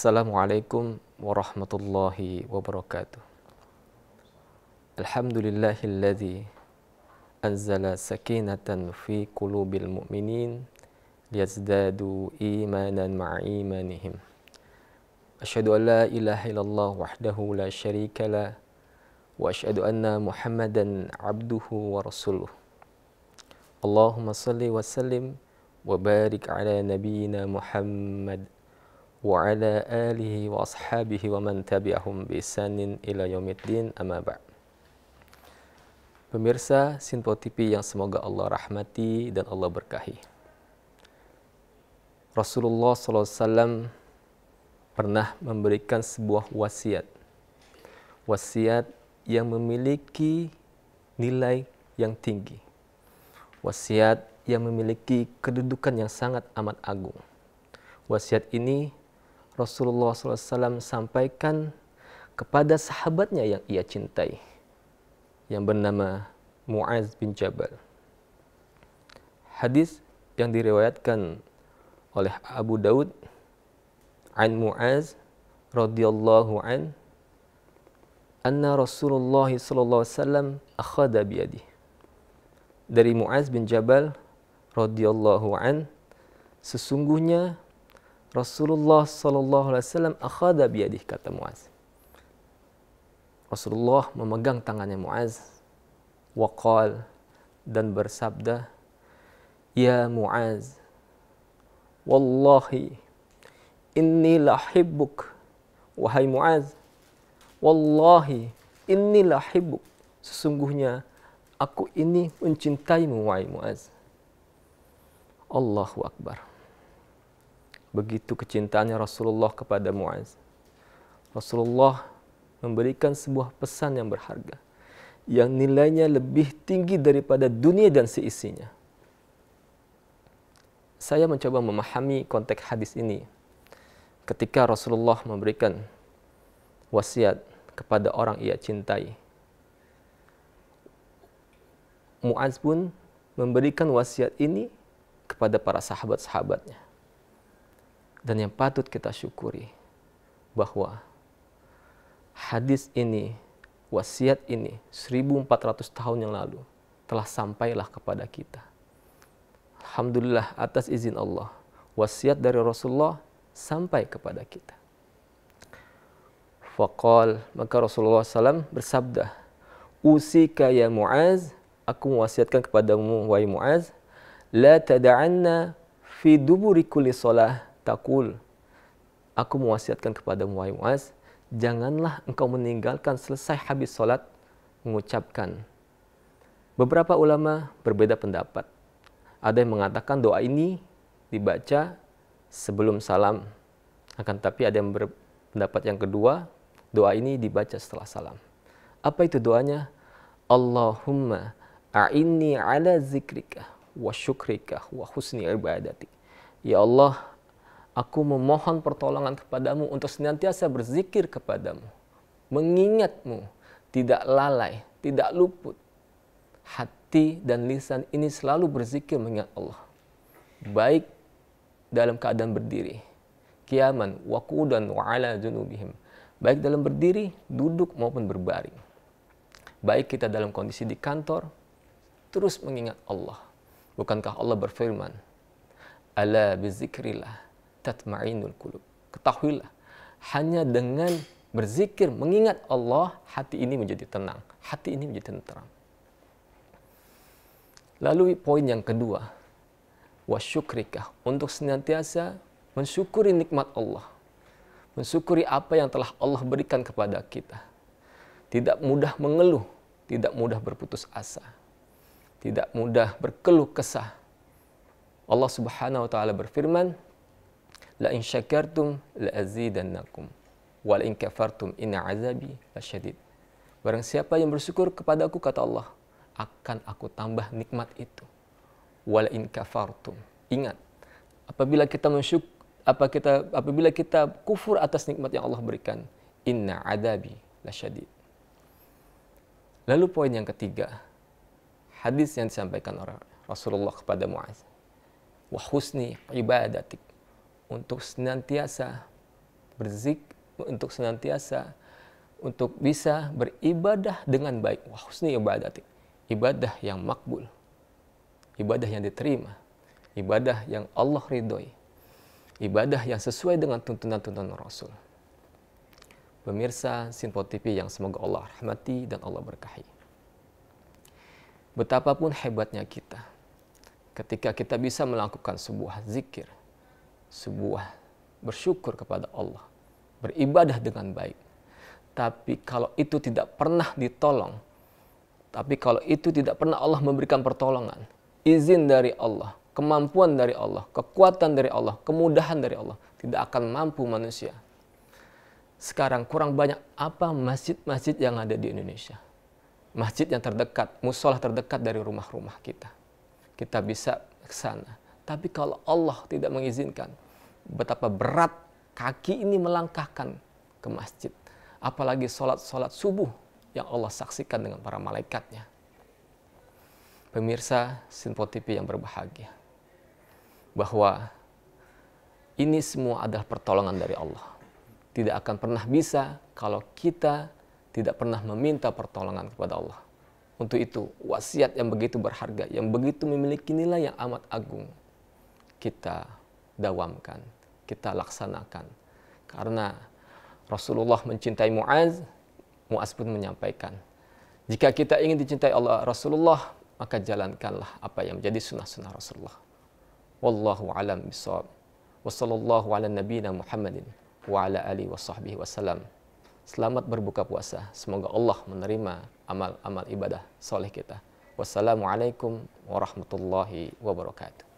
Assalamualaikum warahmatullahi wabarakatuh. Alhamdulillahilladzi anzala sakinatan fi qulubil mu'minin liyazdadu imanan ma'a imanihim. Asyhadu an la ilaha illallah wahdahu la syarika la wa asyhadu anna Muhammadan abduhu wa rasuluh. Allahumma salli wa sallim wa barik ala nabiyyina Muhammad وعلى آله وأصحابه ومن تبعهم بإحسان إلى يوم الدين أما بعد Pemirsa Sinpo TV yang semoga Allah rahmati dan Allah berkahi. Rasulullah SAW pernah memberikan sebuah wasiat. Wasiat yang memiliki nilai yang tinggi. Wasiat yang memiliki kedudukan yang sangat amat agung. Wasiat ini Rasulullah SAW sampaikan kepada sahabatnya yang ia cintai yang bernama Muaz bin Jabal. Hadis yang diriwayatkan oleh Abu Daud an Muaz radhiyallahu an anna Rasulullah sallallahu alaihi wasallam dari Muaz bin Jabal radhiyallahu an sesungguhnya Rasulullah sallallahu alaihi wasallam akhadha kata Muaz. Rasulullah memegang tangannya Muaz waqal dan bersabda Ya Muaz Wallahi inni lahibbuk wahai Muaz Wallahi inni lahibbuk sesungguhnya aku ini mencintaimu wahai Muaz Allahu akbar Begitu kecintaannya Rasulullah kepada Muaz. Rasulullah memberikan sebuah pesan yang berharga yang nilainya lebih tinggi daripada dunia dan seisinya. Saya mencoba memahami konteks hadis ini ketika Rasulullah memberikan wasiat kepada orang ia cintai. Muaz pun memberikan wasiat ini kepada para sahabat-sahabatnya. Dan yang patut kita syukuri bahwa hadis ini, wasiat ini 1400 tahun yang lalu telah sampailah kepada kita. Alhamdulillah atas izin Allah, wasiat dari Rasulullah sampai kepada kita. Faqal, maka Rasulullah SAW bersabda, Usika ya Mu'az, aku mewasiatkan kepadamu, wahai Mu'az, La tada'anna fi duburi kulli salah Takul, aku mewasiatkan kepada wahai Muaz, janganlah engkau meninggalkan selesai habis solat mengucapkan. Beberapa ulama berbeda pendapat. Ada yang mengatakan doa ini dibaca sebelum salam. Akan tapi ada yang berpendapat yang kedua, doa ini dibaca setelah salam. Apa itu doanya? Allahumma a'inni ala zikrika wa syukrika wa husni ibadatik. Ya Allah, Aku memohon pertolongan kepadamu untuk senantiasa berzikir kepadamu, mengingatmu, tidak lalai, tidak luput. Hati dan lisan ini selalu berzikir mengingat Allah. Baik dalam keadaan berdiri, kiaman, wakudan, wa'ala junubihim. Baik dalam berdiri, duduk maupun berbaring. Baik kita dalam kondisi di kantor, terus mengingat Allah. Bukankah Allah berfirman, Allah bizikrillah tatma'inul qulub. Ketahuilah, hanya dengan berzikir mengingat Allah hati ini menjadi tenang, hati ini menjadi tenteram. Lalu poin yang kedua, wasyukrika untuk senantiasa mensyukuri nikmat Allah. Mensyukuri apa yang telah Allah berikan kepada kita. Tidak mudah mengeluh, tidak mudah berputus asa. Tidak mudah berkeluh kesah. Allah Subhanahu wa taala berfirman, la in syakartum la azidannakum wa la in kafartum inna azabi lasyadid. Barang siapa yang bersyukur kepadaku kata Allah, akan aku tambah nikmat itu. Wa la in kafartum. Ingat, apabila kita mensyuk apa kita apabila kita kufur atas nikmat yang Allah berikan, inna adabi lasyadid. Lalu poin yang ketiga, hadis yang disampaikan orang Rasulullah kepada Muaz. Wa husni ibadatik untuk senantiasa berzik, untuk senantiasa untuk bisa beribadah dengan baik. Wah, ini ibadah. Ibadah yang makbul. Ibadah yang diterima. Ibadah yang Allah ridhoi. Ibadah yang sesuai dengan tuntunan-tuntunan Rasul. Pemirsa Sinpo TV yang semoga Allah rahmati dan Allah berkahi. Betapapun hebatnya kita, ketika kita bisa melakukan sebuah zikir, sebuah bersyukur kepada Allah, beribadah dengan baik. Tapi kalau itu tidak pernah ditolong, tapi kalau itu tidak pernah Allah memberikan pertolongan, izin dari Allah, kemampuan dari Allah, kekuatan dari Allah, kemudahan dari Allah, tidak akan mampu manusia. Sekarang kurang banyak apa masjid-masjid yang ada di Indonesia? Masjid yang terdekat, musola terdekat dari rumah-rumah kita. Kita bisa ke sana tapi kalau Allah tidak mengizinkan, betapa berat kaki ini melangkahkan ke masjid. Apalagi sholat-sholat subuh yang Allah saksikan dengan para malaikatnya. Pemirsa Sinpo TV yang berbahagia. Bahwa ini semua adalah pertolongan dari Allah. Tidak akan pernah bisa kalau kita tidak pernah meminta pertolongan kepada Allah. Untuk itu, wasiat yang begitu berharga, yang begitu memiliki nilai yang amat agung, kita dawamkan, kita laksanakan. Karena Rasulullah mencintai Muaz, Muaz pun menyampaikan, jika kita ingin dicintai Allah Rasulullah, maka jalankanlah apa yang menjadi sunnah-sunnah Rasulullah. Wallahu alam bisawab. Wa ala nabiyina Muhammadin wa ala alihi wa sahbihi wasallam. Selamat berbuka puasa. Semoga Allah menerima amal-amal ibadah soleh kita. Wassalamualaikum warahmatullahi wabarakatuh.